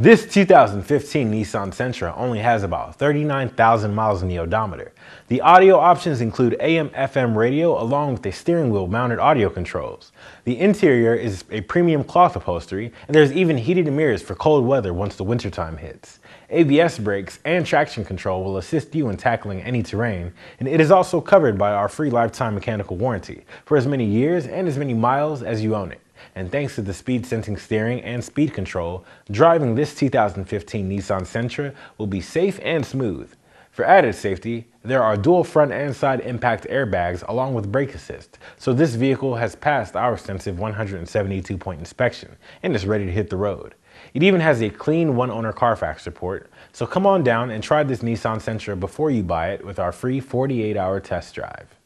This 2015 Nissan Sentra only has about 39,000 miles on the odometer. The audio options include AM FM radio along with a steering wheel mounted audio controls. The interior is a premium cloth upholstery and there's even heated mirrors for cold weather once the wintertime hits. ABS brakes and traction control will assist you in tackling any terrain and it is also covered by our free lifetime mechanical warranty for as many years and as many miles as you own it and thanks to the speed sensing steering and speed control, driving this 2015 Nissan Sentra will be safe and smooth. For added safety, there are dual front and side impact airbags along with brake assist, so this vehicle has passed our extensive 172 point inspection and is ready to hit the road. It even has a clean one owner Carfax report, so come on down and try this Nissan Sentra before you buy it with our free 48 hour test drive.